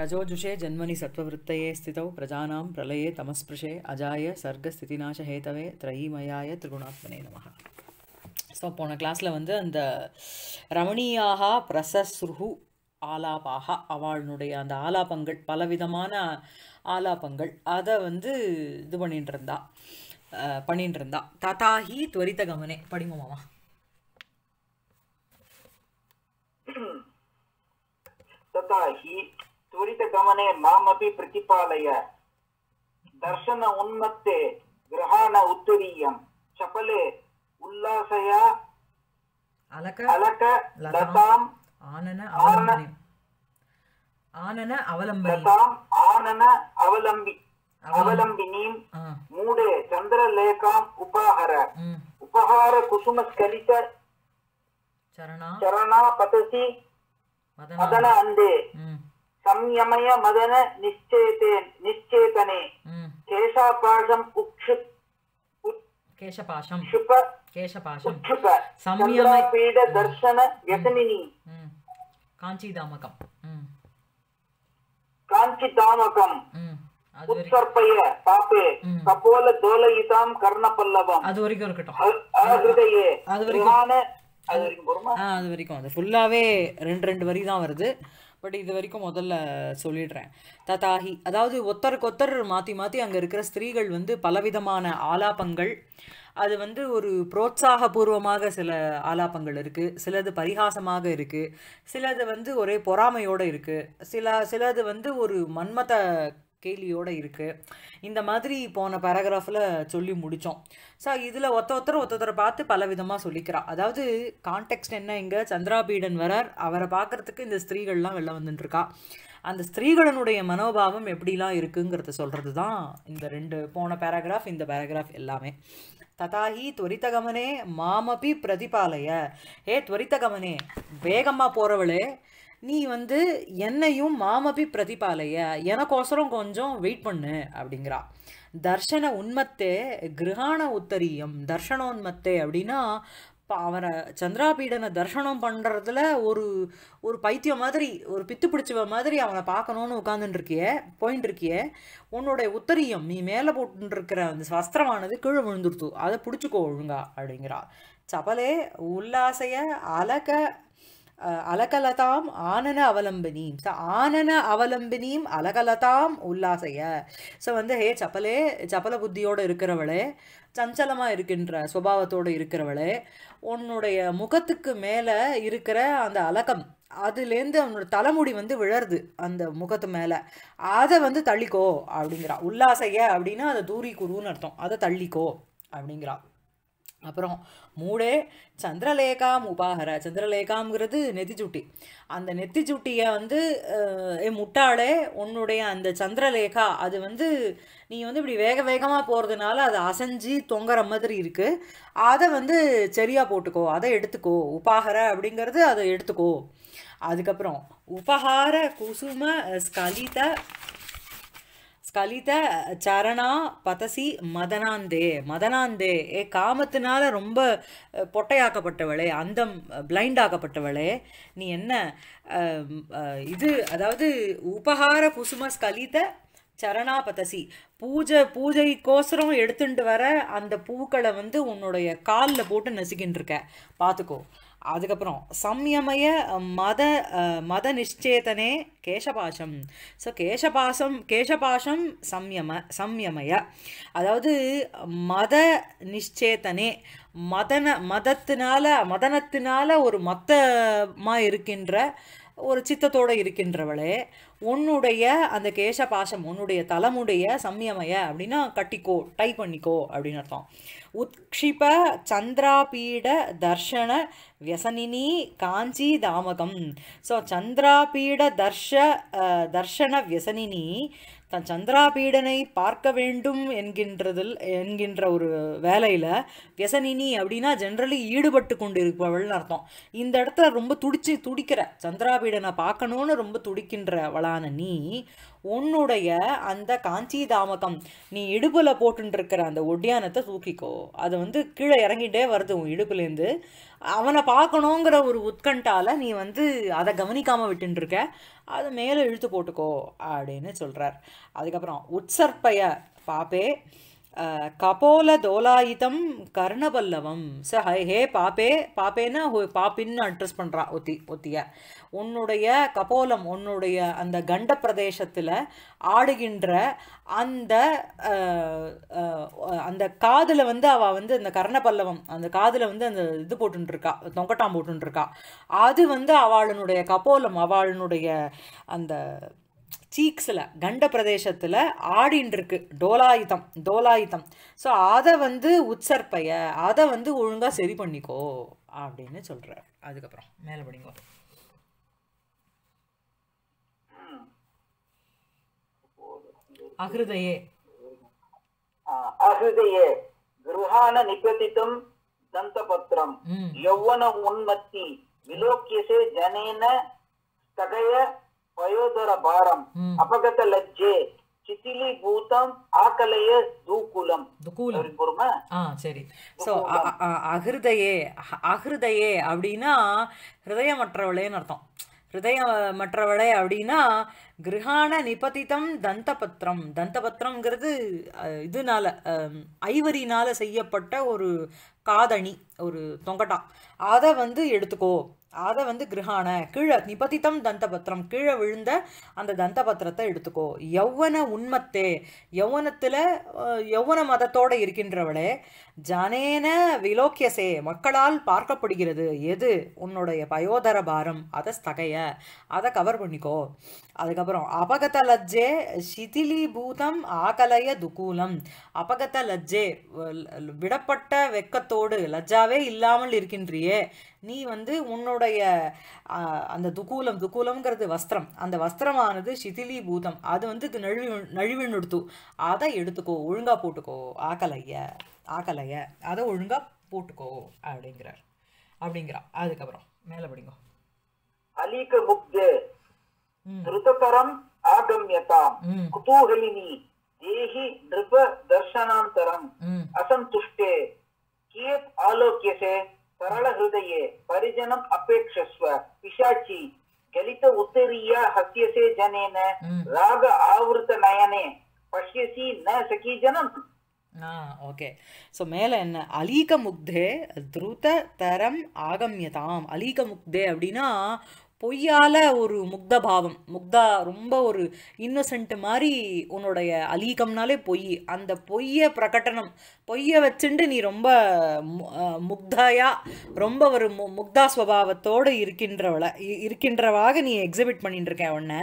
ரஜோஜுஷே रजोजुषे जन्मनि सत्त्ववृत्तये स्थितौ தமஸ்பிருஷே அஜாய சர்க்க अजाय ஹேதவே த்ரயிமயாய त्रिगुणात्मने नमः ஸோ போன கிளாஸில் வந்து அந்த ரமணியாக பிரசஸ்ருஹு ஆலாபாக அவளுடைய அந்த ஆலாபங்கள் பலவிதமான ஆலாபங்கள் அதை வந்து இது பண்ணிட்டு இருந்தா பண்ணிட்டு இருந்தா ததாஹி துவரித்த கமனே படிங்க மாமா त्वरितगमने मामपि प्रतिपालय दर्शन उन्मत्ते गृहाण उत्तरीयं चपले उल्लासया அலக அலக லதாம் ஆனன ஆனன அவலம்பி லதாம் ஆனன அவலம்பி அவலம்பினீம் மூடே சந்திரலேகாம் உபாஹர குசும ஸ்கலித சரணா சரணா பதசி மதன அந்தே సంయమయ మదన నిశ్చేతే నిశ్చేతనే కేశాపాశం ఉక్షు కేశపాశం క్షుప కేశపాశం క్షుప సంయమపీడ దర్శన వ్యసనిని కాంచీదామకం కాంచితామకం உட்சர்ப்பைய பாப்பே கபோல தோலயிதாம் கர்ண பல்லவம் அது வரைக்கும் இருக்கட்டும் அது வரைக்கும் அது வரைக்கும் அது ஃபுல்லாவே ரெண்டு ரெண்டு வரி தான் வருது பட் இது வரைக்கும் முதல்ல சொல்லிடுறேன் ததாஹி அதாவது ஒத்தருக்கு ஒத்தர் மாற்றி மாற்றி அங்கே இருக்கிற ஸ்திரீகள் வந்து பலவிதமான ஆலாபங்கள் அது வந்து ஒரு புரோத்சாகபூர்வமாக சில ஆலாபங்கள் இருக்குது சிலது பரிகாசமாக இருக்குது சிலது வந்து ஒரே பொறாமையோடு இருக்குது சில சிலது வந்து ஒரு மன்மத கேள்வியோடு இருக்குது இந்த மாதிரி போன பேராகிராஃபில் சொல்லி முடித்தோம் ஸோ இதில் ஒத்த ஒருத்தர் ஒருத்தரை பார்த்து பல விதமாக சொல்லிக்கிறாள் அதாவது கான்டெக்ட் என்ன இங்கே சந்திராபீடன் வரார் அவரை பார்க்குறதுக்கு இந்த ஸ்திரீகள்லாம் வெளில வந்துட்டுருக்கா அந்த ஸ்திரீகளினுடைய மனோபாவம் எப்படிலாம் இருக்குங்கிறத சொல்கிறது தான் இந்த ரெண்டு போன பேராகிராஃப் இந்த பேராகிராஃப் எல்லாமே ததாகி துவரித்தகமனே மாமபி பிரதிபாலைய ஏ துவரித்தகமனே வேகமாக போகிறவளே நீ வந்து என்னையும் மாமபி பிரதிபாலைய எனக்கோசரம் கொஞ்சம் வெயிட் பண்ணு அப்படிங்கிறா தர்ஷன உண்மத்தே கிரகாண உத்தரியம் தர்ஷனோன்மத்தே அப்படின்னா அவனை சந்திராபீடனை தர்ஷனம் பண்ணுறதுல ஒரு ஒரு பைத்தியம் மாதிரி ஒரு பித்து பிடிச்சவ மாதிரி அவனை பார்க்கணும்னு உட்காந்துட்டுருக்கிய போயின்ட்டுருக்கிய உன்னோடைய உத்தரியம் நீ மேலே போட்டுருக்கிற அந்த வஸ்திரமானது கீழே விழுந்துருத்து அதை பிடிச்சிக்கோ ஒழுங்கா அப்படிங்கிறா சபலே உல்லாசைய அலக அலகலதாம் ஆனன அவலம்பினீம் ஸோ ஆனன அவலம்பினீம் அலகலதாம் உல்லாசைய ஸோ வந்து ஹே சப்பலே சப்பல புத்தியோடு இருக்கிறவளே சஞ்சலமாக இருக்கின்ற சுபாவத்தோடு இருக்கிறவளே உன்னுடைய முகத்துக்கு மேலே இருக்கிற அந்த அலகம் அதுலேருந்து அவனோட தலைமுடி வந்து விழருது அந்த முகத்து மேலே அதை வந்து தள்ளிக்கோ அப்படிங்கிறா உல்லாசைய அப்படின்னா அதை தூரி குருன்னு அர்த்தம் அதை தள்ளிக்கோ அப்படிங்கிறா அப்புறம் மூடே சந்திரலேகாம் உபாகர சந்திரலேகாம்ங்கிறது நெத்திச்சுட்டி அந்த நெத்திச்சுட்டியை வந்து ஏ முட்டாளே உன்னுடைய அந்த சந்திரலேகா அது வந்து நீ வந்து இப்படி வேக வேகமாக போகிறதுனால அது அசைஞ்சு தொங்குற மாதிரி இருக்குது அதை வந்து சரியாக போட்டுக்கோ அதை எடுத்துக்கோ உபாகர அப்படிங்கிறது அதை எடுத்துக்கோ அதுக்கப்புறம் உபகார குசும ஸ்கலித ஸ்கலித சரணா பதசி மதனாந்தே மதனாந்தே ஏ காமத்தினால ரொம்ப பொட்டையாக்கப்பட்டவளே அந்தம் பிளைண்டாக்கப்பட்டவளே நீ என்ன இது அதாவது உபகார குசும ஸ்கலித சரணாபதசி பூஜை பூஜைக்கோசரம் எடுத்துட்டு வர அந்த பூக்களை வந்து உன்னுடைய காலில் போட்டு நசுக்கின்னு இருக்க பார்த்துக்கோ அதுக்கப்புறம் சம்யமய மத மத நிச்சேதனே கேசபாஷம் ஸோ கேசபாசம் கேசபாஷம் சம்யம சம்யமய அதாவது மத நிச்சேதனே மதன மதத்தினால மதனத்தினால ஒரு மத்தமாக இருக்கின்ற ஒரு சித்தத்தோடு இருக்கின்றவளே உன்னுடைய அந்த கேச பாசம் உன்னுடைய தலைமுடைய சம்யமய அப்படின்னா கட்டிக்கோ டை பண்ணிக்கோ அப்படின்னு அர்த்தம் உத்ஷிப சந்திராபீட தர்ஷன வியசனினி காஞ்சி தாமகம் ஸோ சந்திராபீட தர்ஷ தர்ஷன வியசனினி தான் சந்திராபீடனை பார்க்க வேண்டும் என்கின்றதில் என்கின்ற ஒரு வேலையில் வியசனினி அப்படின்னா ஜென்ரலி ஈடுபட்டு கொண்டு இருப்பவள்னு அர்த்தம் இந்த இடத்துல ரொம்ப துடிச்சு துடிக்கிற சந்திராபீடனை பார்க்கணும்னு ரொம்ப துடிக்கின்ற வளான நீ உன்னுடைய அந்த காஞ்சி தாமகம் நீ இடுப்பில் போட்டுருக்கிற அந்த ஒட்டியானத்தை தூக்கிக்கோ அது வந்து கீழே இறங்கிட்டே வருது உன் இடுப்புலேருந்து அவனை பார்க்கணுங்கிற ஒரு உத்கண்டால் நீ வந்து அதை கவனிக்காமல் விட்டுருக்க அதை மேலே இழுத்து போட்டுக்கோ அப்படின்னு சொல்கிறார் அதுக்கப்புறம் உற்சற்பைய பாப்பே தோலாயுதம் கர்ணபல்லவம் ச ஹே பாப்பே பாப்பேன்னா பாப்பின்னு அட்ரஸ் பண்ணுறா ஒத்தி ஒத்திய உன்னுடைய கபோலம் உன்னுடைய அந்த கண்ட பிரதேசத்தில் ஆடுகின்ற அந்த அந்த காதில் வந்து அவள் வந்து அந்த கர்ணபல்லவம் அந்த காதில் வந்து அந்த இது போட்டுருக்கா தொங்கட்டாம் போட்டுருக்கா அது வந்து அவளுடைய கபோலம் அவளுடைய அந்த சீக்ஸில் கண்ட பிரதேசத்தில் ஆடின்னு இருக்கு டோலாயுதம் டோலாயுதம் ஸோ அதை வந்து உச்சற்பைய அதை வந்து ஒழுங்காக சரி பண்ணிக்கோ அப்படின்னு சொல்கிறார் அதுக்கப்புறம் மேலே படிங்கோ அகிருதையே அகிருதையே கிருஹான நிபதித்தம் தந்தபத்திரம் யௌவன உன்மத்தி விலோக்கியசே ஜனேன ஸ்தகய வயோதர பாரம் அபகத லஜ்ஜே சிதிலி பூதம் ஆகலய தூக்குலம் தூக்குலம் பொறுமை ஆ சரி ஸோ அகிருதையே அகிருதையே அப்படின்னா ஹிருதயமற்றவளேன்னு அர்த்தம் ஹிருதயமற்றவளே அப்படின்னா கிரகான நிபதிதம் தந்தபத்திரம் தந்தபத்திரம்ங்கிறது இதுனால ஐவரினால செய்யப்பட்ட ஒரு காதணி ஒரு தொங்கட்டா அதை வந்து எடுத்துக்கோ அதை வந்து கிரகான கீழே நிபதித்தம் தந்தபத்திரம் கீழே விழுந்த அந்த தந்தபத்திரத்தை எடுத்துக்கோ யௌவன உண்மத்தே யௌவனத்தில் யௌவன மதத்தோடு இருக்கின்றவளே ஜனேன விலோக்கியசே மக்களால் பார்க்கப்படுகிறது எது உன்னுடைய பயோதர பாரம் அதை ஸ்தகைய அதை கவர் பண்ணிக்கோ அதுக்கப்புறம் அபகத லஜ்ஜே பூதம் ஆகலய துகூலம் அபகத லஜ்ஜே விடப்பட்ட வெக்கத்தோடு லஜ்ஜாவே இல்லாமல் இருக்கின்றியே நீ வந்து உன்னுடைய அந்த துக்கூலம் துக்கூலம்ங்கிறது வஸ்திரம் அந்த வஸ்திரமானது பூதம் அது வந்து நழுவி நழுவி நிறுத்து அதை எடுத்துக்கோ ஒழுங்காக போட்டுக்கோ ஆகலைய ஆகலைய அதை ஒழுங்காக போட்டுக்கோ அப்படிங்கிறார் அப்படிங்கிறா அதுக்கப்புறம் மேலே படிங்கோ அலீக்கு முக்தே धृततरम् hmm. आगम्यता hmm. कुतूहलिनी देहि नृप दर्शनान्तरम् hmm. असन्तुष्टे कियत् आलोक्यसे सरलहृदये परिजनम अपेक्षस्व पिशाची गलित उत्तरीय हस्यसे जनेन राग आवृत नयने पश्यसि न सखीजनम् जनम ओके सो मेल अलीक मुग्धे துருத तरम आगम्यता अलीक मुग्धे अब பொய்யால் ஒரு முக்த பாவம் முக்தா ரொம்ப ஒரு இன்னசென்ட் மாதிரி உன்னுடைய அலீகம்னாலே பொய் அந்த பொய்யை பிரகட்டனம் பொய்யை வச்சுட்டு நீ ரொம்ப முக்தாயா ரொம்ப ஒரு மு முக்தா ஸ்வபாவத்தோடு இருக்கின்றவளை இருக்கின்றவாக நீ எக்ஸிபிட் பண்ணிட்டு இருக்கேன் உன்னை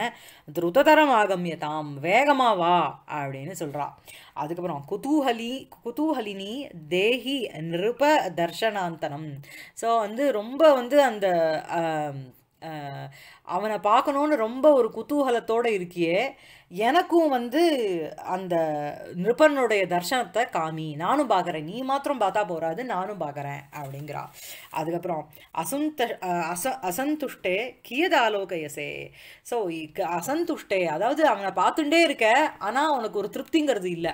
துருததரம் ஆகமிய தாம் வேகமாக வா அப்படின்னு சொல்கிறான் அதுக்கப்புறம் குதூஹலி குதூஹலினி தேஹி நிருப தர்ஷனாந்தனம் ஸோ வந்து ரொம்ப வந்து அந்த அவனை பார்க்கணுன்னு ரொம்ப ஒரு குதூகலத்தோடு இருக்கியே எனக்கும் வந்து அந்த நிருபனுடைய தர்ஷனத்தை காமி நானும் பார்க்குறேன் நீ மாத்திரம் பார்த்தா போகாது நானும் பார்க்குறேன் அப்படிங்கிறா அதுக்கப்புறம் அசுந்த அச அசந்துஷ்டே கியத ஆலோகயசே ஸோ அசந்துஷ்டே அதாவது அவனை பார்த்துட்டே இருக்க ஆனால் அவனுக்கு ஒரு திருப்திங்கிறது இல்லை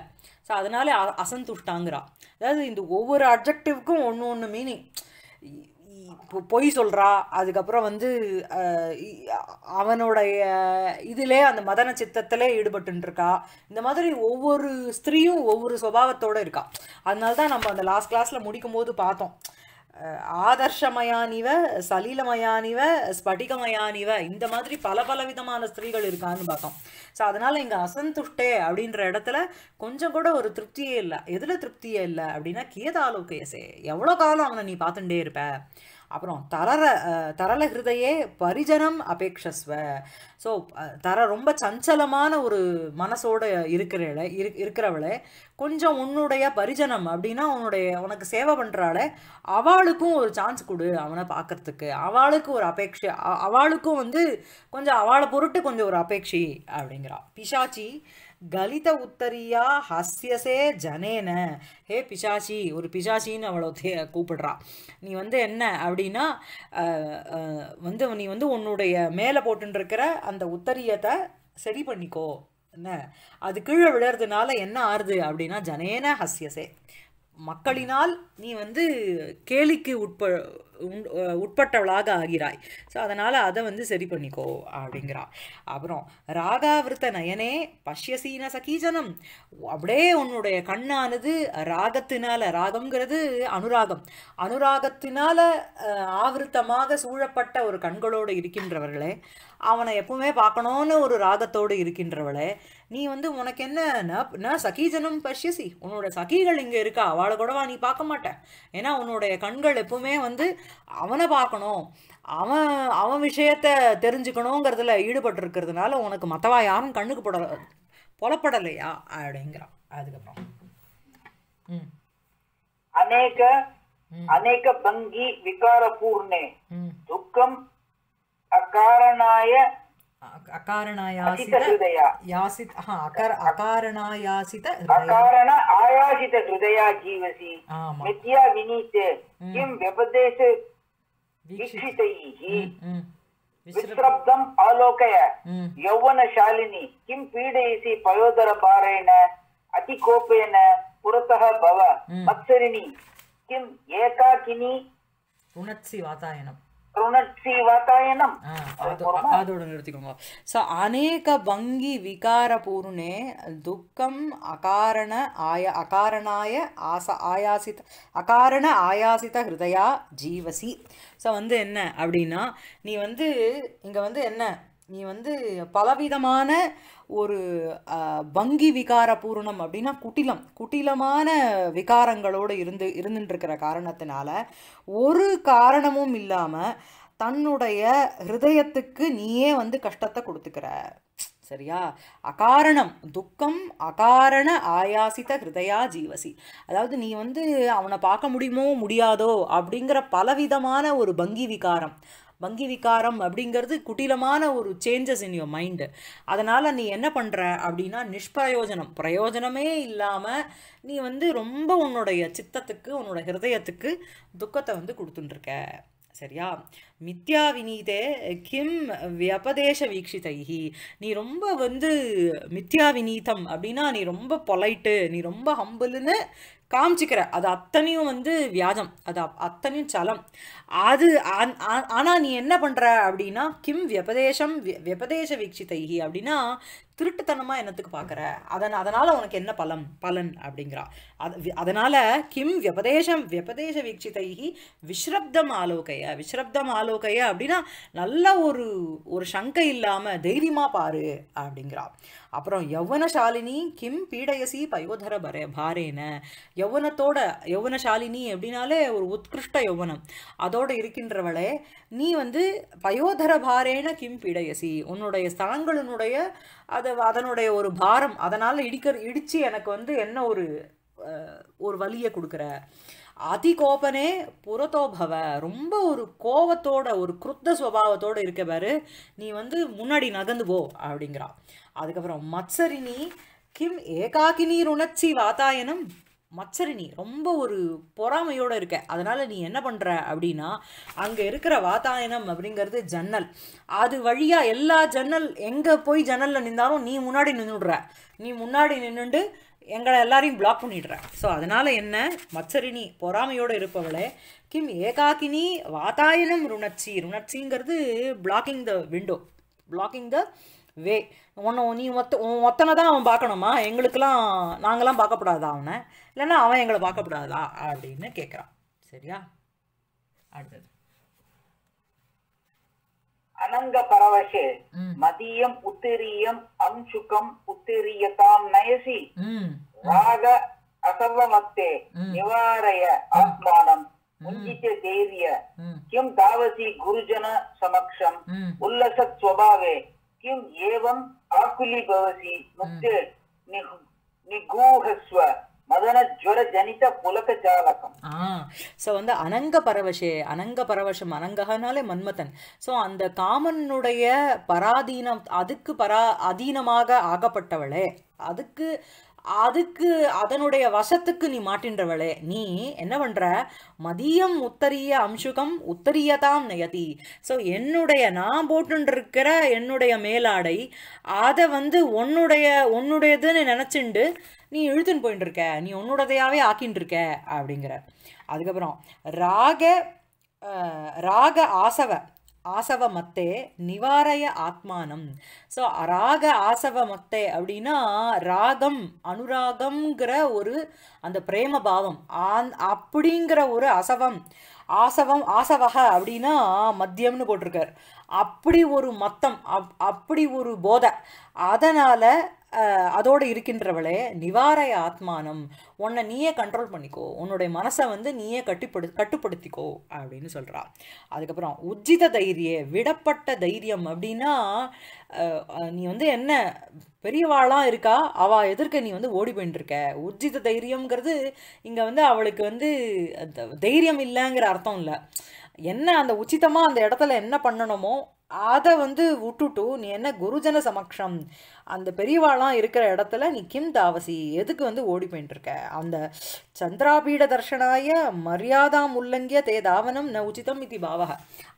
ஸோ அதனால அசந்துஷ்டாங்கிறா அதாவது இந்த ஒவ்வொரு அப்ஜெக்டிவ்க்கும் ஒன்று ஒன்று மீனிங் பொய் சொல்கிறா அதுக்கப்புறம் வந்து அவனுடைய இதிலே அந்த மதன சித்தத்திலே ஈடுபட்டுருக்கா இந்த மாதிரி ஒவ்வொரு ஸ்திரீயும் ஒவ்வொரு சுபாவத்தோடு இருக்கா அதனால தான் நம்ம அந்த லாஸ்ட் கிளாஸில் முடிக்கும் போது பார்த்தோம் ஆதர்ஷமயானிவ சலீலமயானிவ ஸ்படிகமயானிவ இந்த மாதிரி பல பல விதமான ஸ்திரீகள் இருக்கான்னு பார்த்தோம் ஸோ அதனால் இங்கே அசந்துஷ்டே அப்படின்ற இடத்துல கொஞ்சம் கூட ஒரு திருப்தியே இல்லை எதில் திருப்தியே இல்லை அப்படின்னா கீதாலோகேசே எவ்வளோ காலம் அவனை நீ பார்த்துட்டே இருப்ப அப்புறம் தரர தரல ஹிருதையே பரிஜனம் அபேக்ஷஸ்வ ஸோ தர ரொம்ப சஞ்சலமான ஒரு மனசோடு இருக்கிறவள இரு இருக்கிறவளை கொஞ்சம் உன்னுடைய பரிஜனம் அப்படின்னா உன்னுடைய உனக்கு சேவை பண்ணுறாள அவளுக்கும் ஒரு சான்ஸ் கொடு அவனை பார்க்கறதுக்கு அவளுக்கு ஒரு அபேக்ஷை அவளுக்கும் வந்து கொஞ்சம் அவளை பொருட்டு கொஞ்சம் ஒரு அபேட்சி அப்படிங்கிறா பிஷாச்சி கலித உத்தரியா ஹஸ்யசே ஜனேன ஹே பிசாசி ஒரு பிசாசின்னு அவளோ கூப்பிடுறா நீ வந்து என்ன அப்படின்னா வந்து நீ வந்து உன்னுடைய மேலே போட்டுருக்கிற அந்த உத்தரியத்தை சரி பண்ணிக்கோ என்ன அது கீழே விழுறதுனால என்ன ஆறுது அப்படின்னா ஜனேன ஹஸ்யசே மக்களினால் நீ வந்து கேலிக்கு உட்ப உட்பட்டவளாக ஆகிறாய் ஸோ அதனால் அதை வந்து சரி பண்ணிக்கோ அப்படிங்கிறா அப்புறம் ராகாவிருத்த நயனே பஷ்யசீன சகீஜனம் அப்படியே உன்னுடைய கண்ணானது ராகத்தினால ராகம்ங்கிறது அனுராகம் அனுராகத்தினால ஆவிருத்தமாக சூழப்பட்ட ஒரு கண்களோடு இருக்கின்றவர்களே அவனை எப்பவுமே பார்க்கணும்னு ஒரு ராகத்தோடு இருக்கின்றவளே நீ வந்து உனக்கு என்ன நான் சகீஜனம் பஷ்யசி உன்னோட சகிகள் இங்கே இருக்கா அவளை கூடவா நீ பார்க்க மாட்டேன் ஏன்னா உன்னுடைய கண்கள் எப்பவுமே வந்து அவனை பார்க்கணும் அவன் அவன் விஷயத்த தெரிஞ்சுக்கணுங்கிறதுல ஈடுபட்டிருக்கிறதுனால உனக்கு மற்றவா யாரும் கண்ணுக்கு போட புலப்படலையா அப்படிங்கிறான் அதுக்கப்புறம் ம் அநேக அநேக பங்கி விகாரபூர்ணே துக்கம் अकारणाय अकारणायासित हा अकार अकारणायासित अकारण आयासित हृदया हम्म। हम्म, हम्म। किं पीडयसि पयोदरभारेण अतिकोपेन पुरतः भव मत्सरिणि किम् एकाकिनी उणत्सि वातायनम् அதோட நிறுத்திக்கோங்க ஸோ அநேக வங்கி விகார பூர்ணே துக்கம் அகாரண ஆய அகாரணாய ஆச ஆயாசித அகாரண ஆயாசித ஹிருதயா ஜீவசி ஸோ வந்து என்ன அப்படின்னா நீ வந்து இங்கே வந்து என்ன நீ வந்து பலவிதமான ஒரு வங்கி விகார பூரணம் அப்படின்னா குட்டிலம் குட்டிலமான விகாரங்களோடு இருந்து இருந்துட்டுருக்கிற காரணத்தினால ஒரு காரணமும் இல்லாமல் தன்னுடைய ஹிருதயத்துக்கு நீயே வந்து கஷ்டத்தை கொடுத்துக்கிற சரியா அகாரணம் துக்கம் அகாரண ஆயாசித ஹிருதயா ஜீவசி அதாவது நீ வந்து அவனை பார்க்க முடியுமோ முடியாதோ அப்படிங்கிற பலவிதமான ஒரு பங்கி விகாரம் வங்கி விகாரம் அப்படிங்கிறது குட்டிலமான ஒரு சேஞ்சஸ் இன் யோர் மைண்டு அதனால் நீ என்ன பண்ணுற அப்படின்னா நிஷ்பிரயோஜனம் பிரயோஜனமே இல்லாமல் நீ வந்து ரொம்ப உன்னுடைய சித்தத்துக்கு உன்னோட ஹிருதயத்துக்கு துக்கத்தை வந்து கொடுத்துட்டுருக்க சரியா மித்யா வினீதே கிம் வியபதேச வீக்ஷிதைஹி நீ ரொம்ப வந்து மித்யா வினீதம் அப்படின்னா நீ ரொம்ப பொலைட்டு நீ ரொம்ப ஹம்பிள்னு காமிச்சிக்கிற அது அத்தனையும் வந்து வியாஜம் அது அத்தனையும் சலம் அது ஆனால் நீ என்ன பண்ணுற அப்படின்னா கிம் வெபதேசம் வெபதேச வீக்ஷிதைகி அப்படின்னா திருட்டுத்தனமாக என்னத்துக்கு பார்க்குற அதன் அதனால் உனக்கு என்ன பலம் பலன் அப்படிங்கிறா அது அதனால் கிம் வெபதேசம் வெபதேச வீட்சிதைகி விஸ்ரப்தம் ஆலோகைய விஸ்ரப்தம் ஆலோகைய அப்படின்னா நல்ல ஒரு ஒரு சங்கை இல்லாமல் தைரியமாக பாரு அப்படிங்கிறா அப்புறம் யௌவனசாலினி கிம் பீடயசி பயோதர பர பாரேன யௌவனத்தோட யௌவனசாலினி அப்படின்னாலே ஒரு உத்கிருஷ்ட யௌவனம் அதோடு இருக்கின்றவளே நீ வந்து பயோதர பாரேன கிம் பீடயசி உன்னுடைய ஸ்தான்களினுடைய அது அதனுடைய ஒரு பாரம் அதனால் இடிக்கிற இடித்து எனக்கு வந்து என்ன ஒரு ஒரு வழியை கொடுக்குற அதி கோபனே புறத்தோபவ ரொம்ப ஒரு கோபத்தோட ஒரு குருத்த சுவாவத்தோடு இருக்க பாரு நீ வந்து முன்னாடி நகர்ந்து போ அப்படிங்கிறா அதுக்கப்புறம் மத்சரினி கிம் ஏகாக்கினி ருணச்சி வாத்தாயனம் நீ ரொம்ப ஒரு பொறாமையோடு இருக்க அதனால் நீ என்ன பண்ணுற அப்படின்னா அங்கே இருக்கிற வாத்தாயனம் அப்படிங்கிறது ஜன்னல் அது வழியாக எல்லா ஜன்னல் எங்கே போய் ஜன்னலில் நின்றாலும் நீ முன்னாடி நின்றுடுற நீ முன்னாடி நின்றுண்டு எங்களை எல்லாரையும் பிளாக் பண்ணிடுற ஸோ அதனால் என்ன மச்சரிணி பொறாமையோடு இருப்பவளே கிம் ஏகாக்கினி வாத்தாயனம் ருணர்ச்சி ருணர்ச்சிங்கிறது blocking the window blocking the way உன்னை நீ ஒத்த உன் ஒத்தனை தான் அவன் பார்க்கணுமா எங்களுக்கெல்லாம் நாங்களாம் பார்க்கப்படாதா அவனை இல்லைன்னா அவன் எங்களை பார்க்கப்படாதா அப்படின்னு கேட்குறான் சரியா அடுத்தது அனங்க பரவசே மதியம் உத்திரியம் அம்சுகம் உத்திரியதாம் நயசி ராக அசர்வமத்தே நிவாரய ஆத்மானம் முஞ்சிச்ச தேவிய கிம் தாவசி குருஜன சமக்ஷம் உல்லசத் ஸ்வபாவே கிம் ஏவம் ಆಕುಲಿ ಭವಸಿ ಮತ್ತೆ ನಿಗೂಹಸ್ವ ஸோ வந்து அனங்க பரவசே அனங்க பரவசம் அனங்கனாலே மன்மதன் சோ அந்த காமனுடைய பராதீனம் அதுக்கு பரா அதீனமாக ஆகப்பட்டவளே அதுக்கு அதுக்கு அதனுடைய வசத்துக்கு நீ மாட்டின்றவளே நீ என்ன பண்ணுற மதியம் உத்தரிய அம்சுகம் உத்தரியதாம் நயதி ஸோ என்னுடைய நான் போட்டுருக்கிற என்னுடைய மேலாடை அதை வந்து உன்னுடைய உன்னுடையதுன்னு நினச்சிண்டு நீ இழுத்துன்னு போயிட்டு இருக்க நீ உன்னுடையதையாவே ஆக்கின் இருக்க அப்படிங்கிற அதுக்கப்புறம் ராக ராக ஆசவை ஆசவ மத்தே நிவாரய ஆத்மானம் ஸோ ராக ஆசவ மத்தே அப்படின்னா ராகம் அனுராகம்ங்கிற ஒரு அந்த பிரேம பாவம் ஆன் அப்படிங்கிற ஒரு அசவம் ஆசவம் ஆசவக அப்படின்னா மத்தியம்னு போட்டிருக்கார் அப்படி ஒரு மத்தம் அப் அப்படி ஒரு போதை அதனால் அதோடு இருக்கின்றவளே நிவாரய ஆத்மானம் உன்னை நீயே கண்ட்ரோல் பண்ணிக்கோ உன்னுடைய மனசை வந்து நீயே கட்டுப்படு கட்டுப்படுத்திக்கோ அப்படின்னு சொல்கிறா அதுக்கப்புறம் உஜ்ஜித தைரிய விடப்பட்ட தைரியம் அப்படின்னா நீ வந்து என்ன பெரியவாளாம் இருக்கா அவள் எதிர்க்க நீ வந்து ஓடி இருக்க உர்ஜித தைரியம்ங்கிறது இங்கே வந்து அவளுக்கு வந்து தைரியம் இல்லைங்கிற அர்த்தம் இல்லை என்ன அந்த உச்சிதமாக அந்த இடத்துல என்ன பண்ணணுமோ அதை வந்து விட்டுட்டு நீ என்ன குருஜன சமக்ஷம் அந்த பெரியவாளாம் இருக்கிற இடத்துல நீ கிம் தாவசி எதுக்கு வந்து ஓடி போயிட்டு இருக்க அந்த சந்திராபீட தர்ஷனாய மரியாதாம் உள்ளங்கிய தே தாவனம் ந உச்சிதம் இது பாவக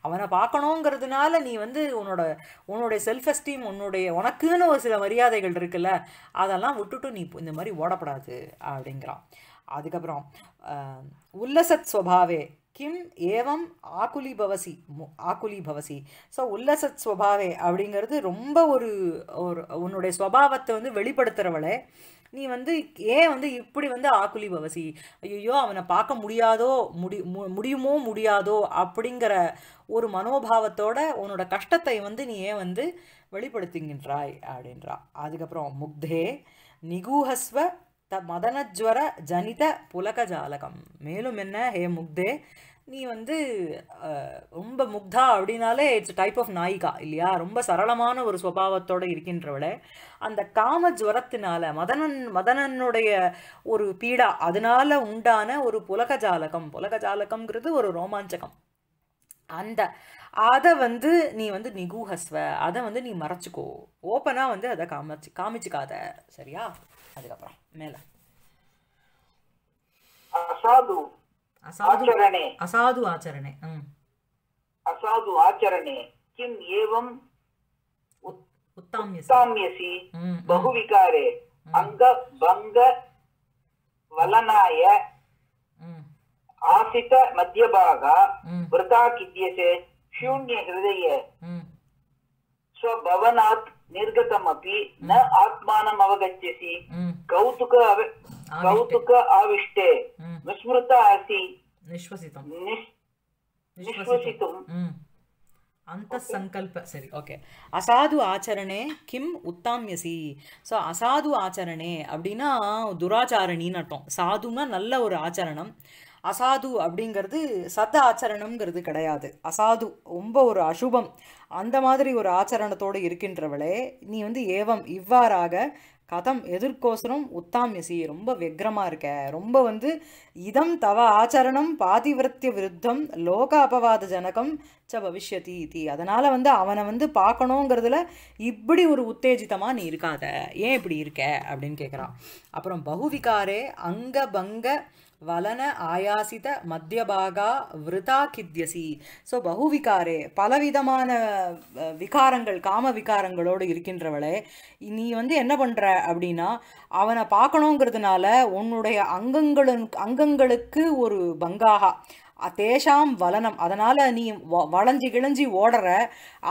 அவனை பார்க்கணுங்கிறதுனால நீ வந்து உன்னோட உன்னுடைய செல்ஃப் எஸ்டீம் உன்னுடைய உனக்குன்னு ஒரு சில மரியாதைகள் இருக்குல்ல அதெல்லாம் விட்டுட்டு நீ இந்த மாதிரி ஓடப்படாது அப்படிங்கிறான் அதுக்கப்புறம் உல்லசத் ஸ்வபாவே கிம் ஏவம் ஆக்குலி பவசி ஆக்குலி பவசி ஸோ உல்லசத் ஸ்வபாவே அப்படிங்கிறது ரொம்ப ஒரு ஒரு உன்னுடைய ஸ்வபாவத்தை வந்து வெளிப்படுத்துகிறவளே நீ வந்து ஏன் வந்து இப்படி வந்து ஆக்குலி பவசி ஐயோ அவனை பார்க்க முடியாதோ முடி முடியுமோ முடியாதோ அப்படிங்கிற ஒரு மனோபாவத்தோட உன்னோட கஷ்டத்தை வந்து நீ ஏன் வந்து வெளிப்படுத்துகின்றாய் அப்படின்றா அதுக்கப்புறம் முக்தே நிகூஹஸ்வ த மதனஜ்வர ஜனித புலக ஜாலகம் மேலும் என்ன ஹே முக்தே நீ வந்து ரொம்ப முக்தா அப்படின்னாலே இட்ஸ் டைப் ஆஃப் நாயிகா இல்லையா ரொம்ப சரளமான ஒரு சுவாவத்தோடு இருக்கின்றவளே அந்த காம ஜுவரத்தினால மதனன் மதனனுடைய ஒரு பீடா அதனால உண்டான ஒரு புலக ஜாலகம் புலக ஜாலகம்ங்கிறது ஒரு ரோமாஞ்சகம் அந்த அதை வந்து நீ வந்து நிகூஹஸ்வ அதை வந்து நீ மறைச்சிக்கோ ஓப்பனாக வந்து அதை காமிச்சு காமிச்சிக்காத சரியா ಅದಕ್ಕಪ್ಪ ಮೇಲ ಅಸಾಧು ಅಸಾಧು ಅಸಾಧು ಆಚರಣೆ ಹ್ಮ್ ಅಸಾಧು ಆಚರಣೆ ಕಿಂ ಏವಂ उत्ताम्यसि बहुविकारे अङ्गभङ्गवलनाय आसितमध्यभाग वृथा किद्यसे शून्यहृदये स्वभवनात् निर्गतमपि न आत्मानम् अवगच्छसि कौतुक कौतुक आविष्टे विस्मृत असि निश्वसितुं निश्वसितुं ಅಂತಸ್ಸಂಕಲ್ಪ ಸರಿ ಓಕೆ ಅಸಾಧು ಆಚರಣೆ ಕಿಮ್ உத்தாமியசி ஸோ அசாது ஆச்சரணே அப்படின்னா துராச்சாரணின்னு அர்த்தம் சாதுனா நல்ல ஒரு ஆச்சரணம் அசாது அப்படிங்கிறது சத ஆச்சரணம்ங்கிறது கிடையாது அசாது ரொம்ப ஒரு அசுபம் அந்த மாதிரி ஒரு ஆச்சரணத்தோடு இருக்கின்றவளே நீ வந்து ஏவம் இவ்வாறாக கதம் எதிர்கோசரம் உத்தாமியசி ரொம்ப வெக்ரமாக இருக்க ரொம்ப வந்து இதம் தவ ஆச்சரணம் பாதிவிரத்திய விருத்தம் லோக அபவாத ஜனகம் ச பவிஷ்யதி இது அதனால் வந்து அவனை வந்து பார்க்கணுங்கிறதுல இப்படி ஒரு உத்தேஜிதமாக நீ இருக்காத ஏன் இப்படி இருக்க அப்படின்னு கேட்குறான் அப்புறம் பகுவிகாரே அங்க பங்க வலன ஆயாசித மத்தியபாகா விருதா கித்யசி ஸோ பகுவிகாரே பலவிதமான விகாரங்கள் காம விகாரங்களோடு இருக்கின்றவளே நீ வந்து என்ன பண்ணுற அப்படின்னா அவனை பார்க்கணுங்கிறதுனால உன்னுடைய அங்கங்களும் அங்கங்களுக்கு ஒரு பங்காகா தேஷாம் வலனம் அதனால் நீ வளைஞ்சி கிழிஞ்சி ஓடுற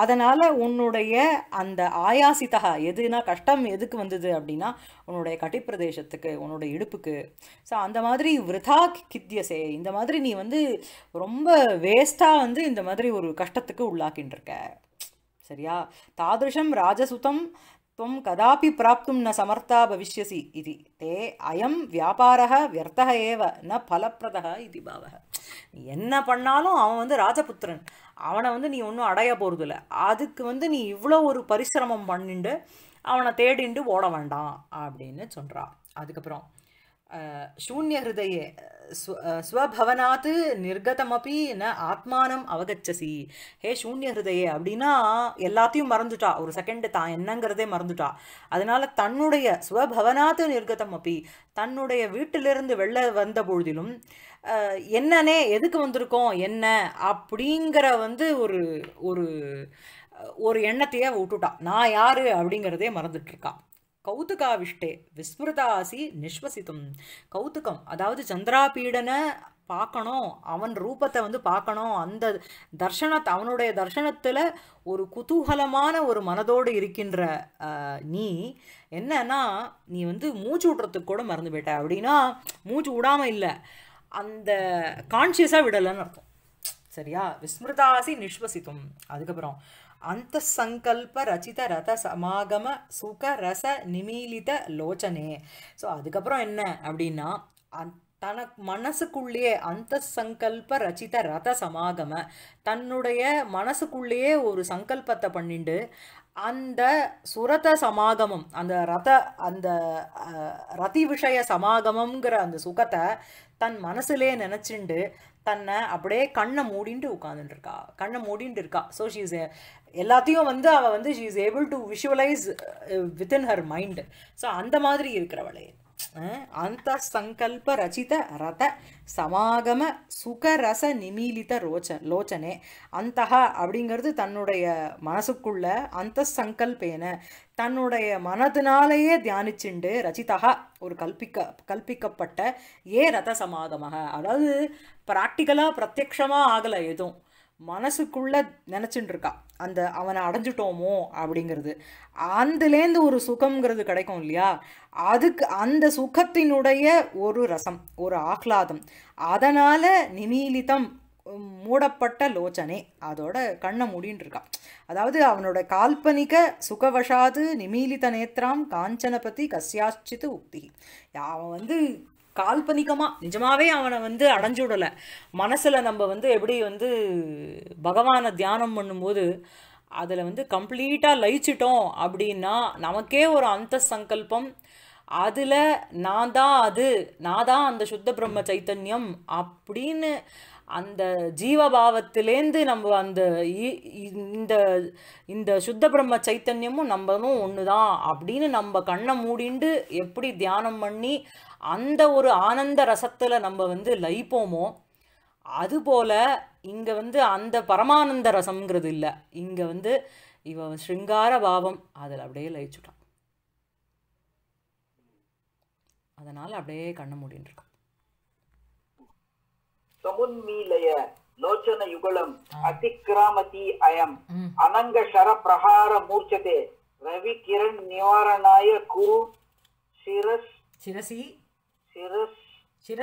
அதனால் உன்னுடைய அந்த ஆயாசிதா எதுனா கஷ்டம் எதுக்கு வந்தது அப்படின்னா உன்னுடைய கட்டிப்பிரதேசத்துக்கு உன்னுடைய இடுப்புக்கு ஸோ அந்த மாதிரி விரதா கித்தியசே இந்த மாதிரி நீ வந்து ரொம்ப வேஸ்ட்டாக வந்து இந்த மாதிரி ஒரு கஷ்டத்துக்கு உள்ளாக்கின்றிருக்க சரியா தாதிருஷம் ராஜசுத்தம் त्वं कदापि प्राप्तुं न समर्था भविष्यसि इति ते अयं व्यापारः व्यर्थः एव न फलप्रदः इति भावः நீ என்ன பண்ணாலும் அவன் வந்து ராஜபுத்திரன் அவனை வந்து நீ ஒன்றும் அடைய போகிறதில்ல அதுக்கு வந்து நீ இவ்வளோ ஒரு பரிசிரமம் பண்ணிண்டு அவனை தேடிண்டு ஓட வேண்டாம் அப்படின்னு சொல்கிறான் அதுக்கப்புறம் शून्यहृदये ஸ்வபவனாத்து स्वभवनात् நிர்கதமபி ந ஆத்மானம் அவகச்சசி ஹே சூன்ய ஹிருதயே அப்படின்னா எல்லாத்தையும் மறந்துட்டா ஒரு செகண்டு தான் என்னங்கிறதே மறந்துட்டா அதனால தன்னுடைய ஸ்வபவனாத்து நிர்கதம் அப்பி தன்னுடைய வீட்டிலிருந்து வெளில வந்த பொழுதிலும் என்னன்னே எதுக்கு வந்திருக்கோம் என்ன அப்படிங்கிற வந்து ஒரு ஒரு ஒரு எண்ணத்தையே விட்டுட்டா நான் யார் அப்படிங்கிறதே மறந்துட்டுருக்கான் கௌதுகாவிஷ்டே விஸ்மிருதாசி நிஸ்வசித்தும் கௌதுகம் அதாவது சந்திராபீடனை பார்க்கணும் அவன் ரூபத்தை வந்து பார்க்கணும் அந்த தர்ஷனத்தை அவனுடைய தர்ஷனத்தில் ஒரு குதூகலமான ஒரு மனதோடு இருக்கின்ற நீ என்னன்னா நீ வந்து மூச்சு விடுறதுக்கு கூட மறந்து போயிட்ட அப்படின்னா மூச்சு விடாமல் இல்லை அந்த கான்ஷியஸாக விடலைன்னு அர்த்தம் சரியா விஸ்மிருதாசி நிஸ்வசித்தும் அதுக்கப்புறம் ரத சமாகம சுக ரச நிமீலித லோச்சனே ஸோ அதுக்கப்புறம் என்ன அப்படின்னா அந் தனக்கு மனசுக்குள்ளேயே அந்த சங்கல்ப ரச்சித ரத சமாகம தன்னுடைய மனசுக்குள்ளேயே ஒரு சங்கல்பத்தை பண்ணிண்டு அந்த சுரத சமாகமம் அந்த ரத அந்த ரதி விஷய சமாகமங்கிற அந்த சுகத்தை தன் மனசுலேயே நினச்சிண்டு தன்னை அப்படியே கண்ணை மூடின்ட்டு உட்காந்துட்டு இருக்கா கண்ணை மூடின்ட்டு இருக்கா ஸோ ஷீஸ் எல்லாத்தையும் வந்து அவள் வந்து she is able to visualise within her mind so அந்த மாதிரி இருக்கிறவளே ಅಂತಃಸಂಕಲ್ಪರಚಿತ ರಥ சமாகம சுகரச நிமீலித ரோச்ச லோச்சனே அந்தகா அப்படிங்கிறது தன்னுடைய மனசுக்குள்ள அந்த சங்கல்பேன தன்னுடைய மனதினாலேயே தியானிச்சுண்டு ரச்சிதகா ஒரு கல்பிக்க கல்பிக்கப்பட்ட ஏ ரத சமாகமாக அதாவது ப்ராக்டிக்கலாக பிரத்யக்ஷமாக ஆகலை எதுவும் மனசுக்குள்ளே நினச்சிட்டு இருக்கா அந்த அவனை அடைஞ்சிட்டோமோ அப்படிங்கிறது அந்தலேருந்து ஒரு சுகம்ங்கிறது கிடைக்கும் இல்லையா அதுக்கு அந்த சுகத்தினுடைய ஒரு ரசம் ஒரு ஆஹ்லாதம் அதனால் நிமீலிதம் மூடப்பட்ட லோச்சனை அதோட கண்ணை முடின்னு அதாவது அவனோட கால்பனிக சுகவஷாது நிமீலித நேத்திராம் காஞ்சனபதி கசியாச்சித்து உக்தி அவன் வந்து கால்பனிகமாக நிஜமாகவே அவனை வந்து அடைஞ்சு விடலை மனசில் நம்ம வந்து எப்படி வந்து பகவானை தியானம் பண்ணும்போது அதில் வந்து கம்ப்ளீட்டாக லயிச்சிட்டோம் அப்படின்னா நமக்கே ஒரு அந்த சங்கல்பம் அதில் நான் தான் அது நான் தான் அந்த சுத்த பிரம்ம சைத்தன்யம் அப்படின்னு அந்த ஜீவபாவத்திலேந்து நம்ம அந்த இந்த இந்த சுத்த பிரம்ம சைத்தன்யமும் நம்மளும் ஒன்று தான் அப்படின்னு நம்ம கண்ணை மூடிண்டு எப்படி தியானம் பண்ணி அந்த ஒரு ஆனந்த ரசத்தில் நம்ம வந்து லயிப்போமோ அதுபோல் இங்கே வந்து அந்த பரமானந்த ரசம்ங்கிறது இல்லை இங்கே வந்து இவன் ஸ்ருங்கார பாவம் அதில் அப்படியே லயிச்சுட்டான் அதனால் அப்படியே கண்ணை மூடின்னு இருக்கான் சமுன்மீலய லோச்சன யுகலம் అతిక్రామతి அயம் அனங்க శర ప్రహార మూర్ఛతే ரவி கிரண் நிவாரணாய కురు శిరస్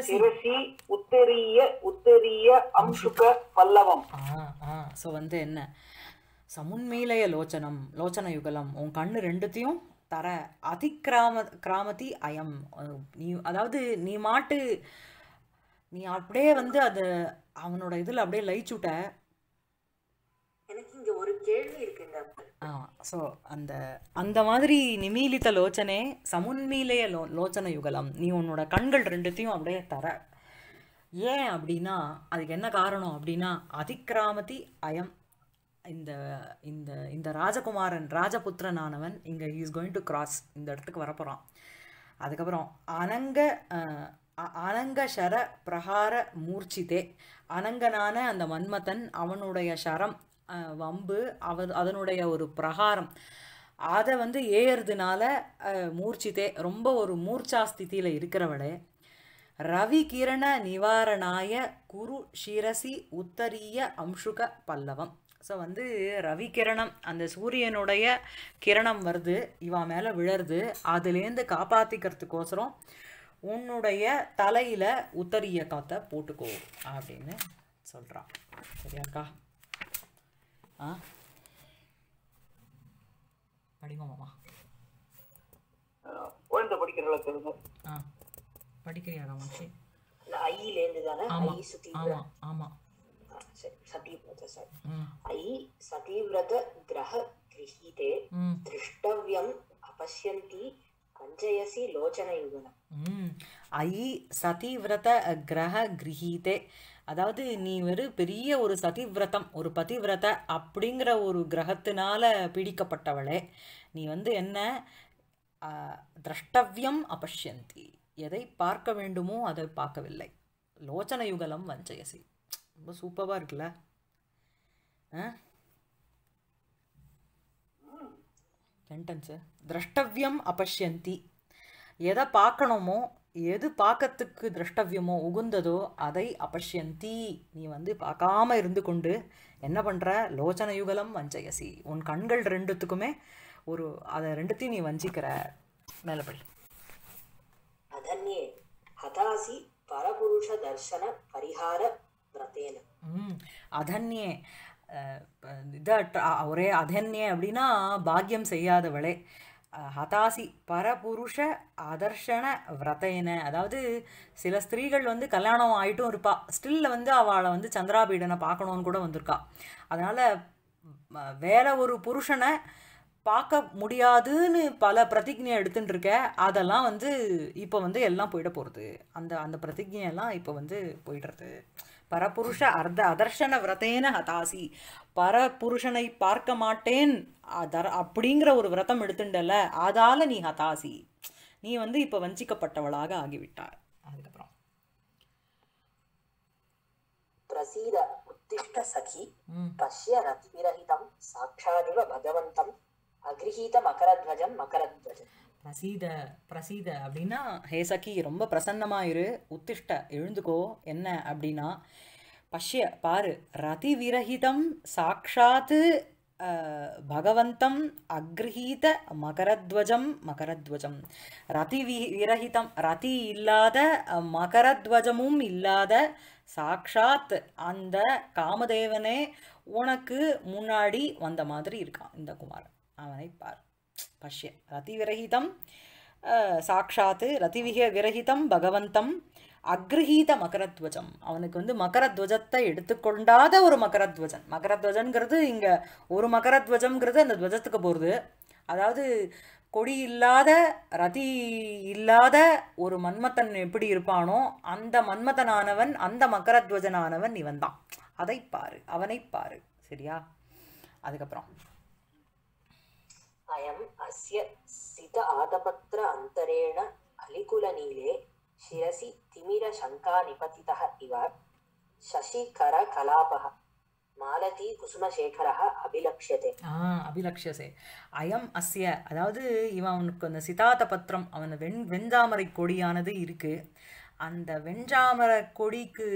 சிரசி உத்தரிய உத்தரிய அம்சுக பல்லவம் ஸோ வந்து என்ன சமுன்மீலய லோச்சனம் லோச்சன யுகலம் உன் கண்ணு ரெண்டுத்தையும் தர அதிக்கிராம கிராமதி அயம் நீ அதாவது நீ மாட்டு நீ அப்படியே வந்து அது அவனோட இதில் அப்படியே லயிச்சு எனக்கு இங்கே ஒரு கேள்வி இருக்குங்க ஆ ஸோ அந்த அந்த மாதிரி நிமீலித்த லோச்சனே சமுன்மீலைய லோ லோச்சன யுகலம் நீ உன்னோட கண்கள் ரெண்டுத்தையும் அப்படியே தர ஏன் அப்படின்னா அதுக்கு என்ன காரணம் அப்படின்னா அதிக்கிராமதி அயம் இந்த இந்த இந்த ராஜகுமாரன் ராஜபுத்திரனானவன் இங்கே இஸ் கோயிங் டு கிராஸ் இந்த இடத்துக்கு வரப்போகிறான் அதுக்கப்புறம் அனங்க ஷர பிரகார மூர்ச்சிதே அனங்கனான அந்த மன்மதன் அவனுடைய சரம் வம்பு அவ அதனுடைய ஒரு பிரகாரம் அதை வந்து ஏறுதுனால மூர்ச்சிதே ரொம்ப ஒரு மூர்ச்சா ஸ்திதியில் இருக்கிறவளே ரவி கிரண நிவாரணாய குரு ஷிரசி உத்தரிய அம்சுக பல்லவம் ஸோ வந்து ரவி கிரணம் அந்த சூரியனுடைய கிரணம் வருது இவன் மேலே விழருது அதுலேருந்து காப்பாற்றிக்கிறதுக்கோசரம் உன்னுடைய தலையில் உத்தரிய காத்த போட்டுக்கோ அப்படின்னு சொல்கிறான் சரியாக்கா ஆ படிமாமா மாமா ஆ ஐ ஐ சதீவிரத கிரக திருஷ்டவியம் அபசியந்தி கஞ்சயசி லோச்சன யுகனம் ஐ சதிவிரத கிரக கிரகீதே அதாவது நீ ஒரு பெரிய ஒரு சதிவிரதம் ஒரு பதிவிரத அப்படிங்கிற ஒரு கிரகத்தினால பீடிக்கப்பட்டவளே நீ வந்து என்ன திரஷ்டவியம் அபஷ்யந்தி எதை பார்க்க வேண்டுமோ அதை பார்க்கவில்லை லோச்சன யுகலம் வஞ்சயசி ரொம்ப சூப்பராக இருக்குல்ல சென்டென்ஸு திரஷ்டவியம் அபஷ்யந்தி எதை பார்க்கணுமோ எது பார்க்கறதுக்கு திரஷ்டவியமோ உகுந்ததோ அதை அபஷ்யந்தி நீ வந்து பார்க்காம இருந்து கொண்டு என்ன பண்ணுற லோச்சன யுகலம் வஞ்சயசி உன் கண்கள் ரெண்டுத்துக்குமே ஒரு அதை ரெண்டுத்தையும் நீ வஞ்சிக்கிற மேலபடி அதன்யே ஹதாசி பரபுருஷ தர்ஷன பரிகார ம் அதன்யே இதை ஒரே அதன்யே அப்படின்னா பாக்கியம் செய்யாதவளே ஹதாசி பரபுருஷ அதர்ஷன விரதையின அதாவது சில ஸ்திரீகள் வந்து கல்யாணம் ஆகிட்டும் இருப்பா ஸ்டில்ல வந்து அவளை வந்து சந்திராபீடனை பார்க்கணும்னு கூட வந்திருக்கா அதனால் வேற ஒரு புருஷனை பார்க்க முடியாதுன்னு பல பிரதிஜையை எடுத்துட்டு இருக்க அதெல்லாம் வந்து இப்போ வந்து எல்லாம் போயிட போகிறது அந்த அந்த பிரதிஜையெல்லாம் இப்போ வந்து போயிடுறது பரபுருஷ அர்த்த அதர்ஷன விரதேன ஹதாசி பரபுருஷனை பார்க்க மாட்டேன் அதர் அப்படிங்கிற ஒரு விரதம் எடுத்துண்டல அதால நீ ஹதாசி நீ வந்து இப்போ வஞ்சிக்கப்பட்டவளாக ஆகிவிட்டார் அதுக்கப்புறம் பிரசீத உத்திஷ்ட சகி பஷ்ய ரத்விரகிதம் சாட்சாதிவ பகவந்தம் அகிரஹீத மகரத்வஜம் மகரத்வஜம் பிரசீத பிரசீத அப்படின்னா ஹே சகி ரொம்ப பிரசன்னமாயிரு உத்திஷ்ட எழுந்துக்கோ என்ன அப்படின்னா பஷ்ய பாரு ரதி விரஹிதம் சாட்சாத்து பகவந்தம் அக்ரஹீத மகரத்வஜம் மகரத்வஜம் ரதி வி விரஹிதம் ரதி இல்லாத மகரத்வஜமும் இல்லாத சாக்ஷாத் அந்த காமதேவனே உனக்கு முன்னாடி வந்த மாதிரி இருக்கான் இந்த குமார் அவனை பார் பஷ்ய ரதிவிரகிதம் சாட்சாத்து ரதிவிக விரகிதம் பகவந்தம் அக்ரஹீத மகரத்வஜம் அவனுக்கு வந்து மகரத்வஜத்தை எடுத்துக்கொண்டாத ஒரு மகரத்வஜன் மகரத்வஜன்கிறது இங்கே ஒரு மகரத்வஜம்ங்கிறது அந்த துவஜத்துக்கு போகிறது அதாவது கொடி இல்லாத ரதி இல்லாத ஒரு மன்மத்தன் எப்படி இருப்பானோ அந்த மன்மதனானவன் அந்த மகரத்வஜனானவன் இவன் தான் அதை பாரு அவனை பாரு சரியா அதுக்கப்புறம் अयम् अस्य सित आदपत्र अन्तरेण अलिकुलनीले शिरसि तिमिरशङ्कानिपतितः इव शशिखरकलापः மாலதி குசுமசேகரா அபிலக்ஷதே ஆ அபிலக்ஷசே அயம் அஸ்ய அதாவது இவன் அவனுக்கு அந்த சிதாத பத்திரம் அவன் வெண் வெண்தாமரை கொடியானது இருக்கு அந்த வெஞ்சாமர கொடிக்கு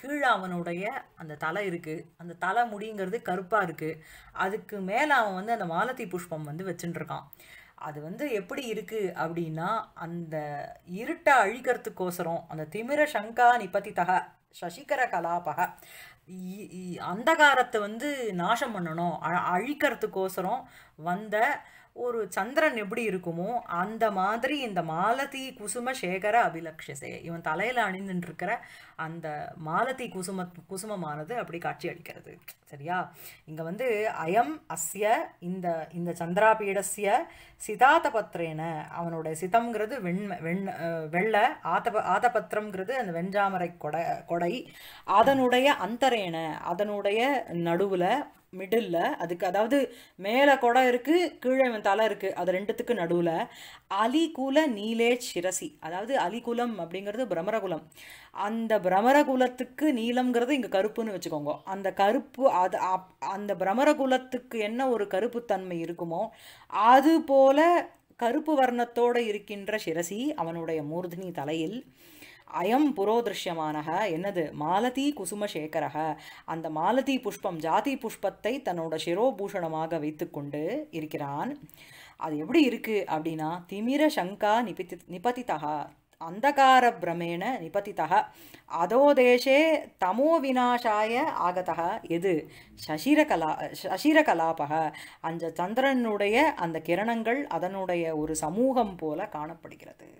கீழே அவனுடைய அந்த தலை இருக்குது அந்த தலை முடிங்கிறது கருப்பாக இருக்குது அதுக்கு மேலே அவன் வந்து அந்த மாலத்தி புஷ்பம் வந்து வச்சுட்டுருக்கான் அது வந்து எப்படி இருக்குது அப்படின்னா அந்த இருட்டை அழிக்கிறதுக்கோசரம் அந்த திமிர சங்கா நிபத்தி தக சசிகர கலாபக அந்தகாரத்தை வந்து நாசம் பண்ணணும் அழிக்கிறதுக்கோசரம் வந்த ஒரு சந்திரன் எப்படி இருக்குமோ அந்த மாதிரி இந்த மாலதி குசும சேகர அபிலக்ஷசே இவன் தலையில் அணிந்துட்டு இருக்கிற அந்த மாலதி குசும குசுமமானது அப்படி காட்சி அளிக்கிறது சரியா இங்கே வந்து அயம் அஸ்ய இந்த இந்த சந்திராபீடஸ்ய பத்திரேன அவனுடைய சிதம்ங்கிறது வெண்ம வெண் வெள்ளை ஆத ஆதபத்திரம்ங்கிறது அந்த வெஞ்சாமரை கொடை கொடை அதனுடைய அந்தரேன அதனுடைய நடுவில் மிடில் அதுக்கு அதாவது மேலே குடம் இருக்குது கீழே இவன் தலை இருக்குது அது ரெண்டுத்துக்கு நடுவில் அலிகுல நீலே சிரசி அதாவது அலிகுலம் அப்படிங்கிறது பிரமரகுலம் அந்த பிரமரகுலத்துக்கு நீலம்ங்கிறது இங்கே கருப்புன்னு வச்சுக்கோங்க அந்த கருப்பு அது அந்த பிரமரகுலத்துக்கு என்ன ஒரு கருப்புத்தன்மை இருக்குமோ அது போல கருப்பு வர்ணத்தோடு இருக்கின்ற சிரசி அவனுடைய மூர்தினி தலையில் அயம் புரோதிருஷ்யமானக என்னது மாலதி குசுமசேகரக அந்த மாலதி புஷ்பம் ஜாதி புஷ்பத்தை தன்னோட சிரோபூஷணமாக வைத்துக்கொண்டு இருக்கிறான் அது எப்படி இருக்குது அப்படின்னா திமிர சங்கா நிபதி நிபதிதா அந்தகார பிரமேண நிபதிதா அதோ தேசே தமோ வினாசாய ஆகதா எது சசிரகலா சசிரகலாபக அந்த சந்திரனுடைய அந்த கிரணங்கள் அதனுடைய ஒரு சமூகம் போல காணப்படுகிறது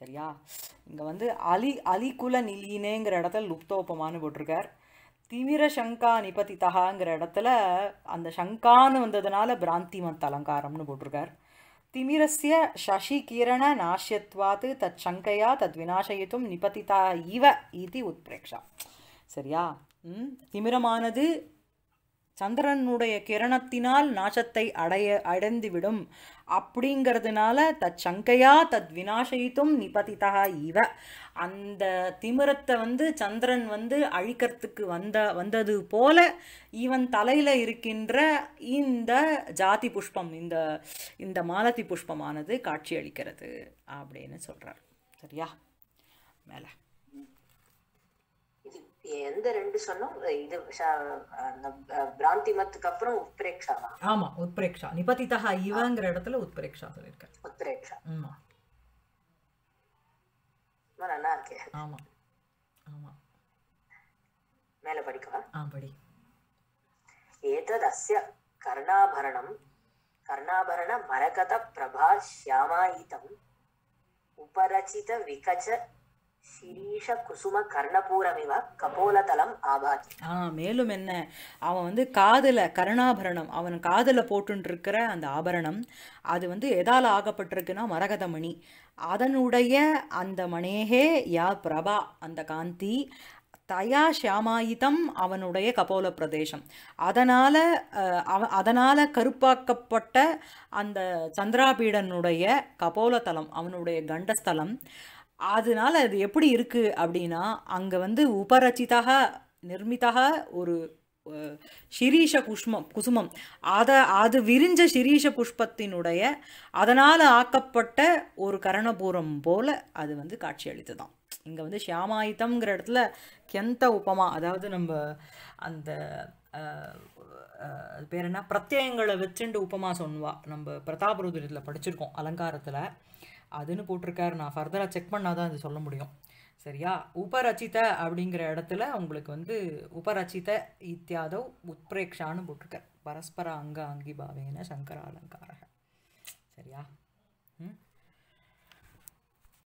சரியா இங்கே வந்து அலி அலிகுல நிலினேங்கிற இடத்துல லுப்தோபமானு போட்டிருக்கார் திமிர சங்கா தகாங்கிற இடத்துல அந்த சங்கான்னு வந்ததுனால மத் அலங்காரம்னு போட்டிருக்கார் திமிரஸ்ய சசி கிரண நாசியத்வாத்து தத் சங்கையா தத் வினாசயித்தும் நிபதிதா இவ இது உத்பிரேக்ஷா சரியா திமிரமானது சந்திரனுடைய கிரணத்தினால் நாசத்தை அடைய அடைந்துவிடும் அப்படிங்கிறதுனால தத் சங்கையா தத் வினாசயித்தும் நிபதிதா இவ அந்த திமிரத்தை வந்து சந்திரன் வந்து அழிக்கிறதுக்கு வந்த வந்தது போல இவன் தலையில் இருக்கின்ற இந்த ஜாதி புஷ்பம் இந்த இந்த மாலதி புஷ்பமானது காட்சியளிக்கிறது அப்படின்னு சொல்கிறார் சரியா மேலே எந்த ரெண்டு சொன்னோம் இது அந்த பிராந்தி மத்துக்கு அப்புறம் உத்பிரேக்ஷா ஆமா உத்பிரேக்ஷா நிபதிதா இவங்கிற இடத்துல உத்பிரேக்ஷா சொல்லியிருக்கேன் உத்பிரேக்ஷா ஆமா நல்லா இருக்கே ஆமா ஆமா மேல படிக்கவா ஆ படி ஏததஸ்ய கர்ணாபரணம் கர்ணாபரண மரகத பிரபா ஷியாமாயிதம் உபரச்சித விகச்ச சிரீஷ குசும கர்ணபூரமிவ கபோலதலம் ஆபாத் ஆ மேலும் என்ன அவன் வந்து காதில் கருணாபரணம் அவன் காதில் போட்டுருக்கிற அந்த ஆபரணம் அது வந்து எதால் ஆகப்பட்டிருக்குன்னா மரகதமணி அதனுடைய அந்த மணேகே யா பிரபா அந்த காந்தி தயா ஷியாமாயிதம் அவனுடைய கபோல பிரதேசம் அதனால் அவ அதனால் கருப்பாக்கப்பட்ட அந்த சந்திராபீடனுடைய கபோலத்தலம் அவனுடைய கண்டஸ்தலம் அதனால் அது எப்படி இருக்குது அப்படின்னா அங்கே வந்து உபரச்சிதாக நிர்மிதாக ஒரு ஷிரீஷ குஷ்மம் குசுமம் அதை அது விரிஞ்ச ஷிரீஷ புஷ்பத்தினுடைய அதனால் ஆக்கப்பட்ட ஒரு கரணபூரம் போல் அது வந்து காட்சி அளித்ததான் இங்கே வந்து ஷியாமாயுதம்ங்கிற இடத்துல கெந்த உபமா அதாவது நம்ம அந்த பேர் என்ன பிரத்யங்களை வச்சுண்டு உபமா சொன்னுவா நம்ம பிரதாபருதிரத்தில் படிச்சிருக்கோம் அலங்காரத்தில் அதுன்னு போட்டிருக்காரு நான் ஃபர்தராக செக் பண்ணால் தான் இது சொல்ல முடியும் சரியா உபரச்சித அப்படிங்கிற இடத்துல உங்களுக்கு வந்து உபரச்சித இத்தியாதவ் உத்பிரேக்ஷான்னு போட்டிருக்கார் பரஸ்பர அங்க அங்கி பாவேன சங்கர அலங்காரக சரியா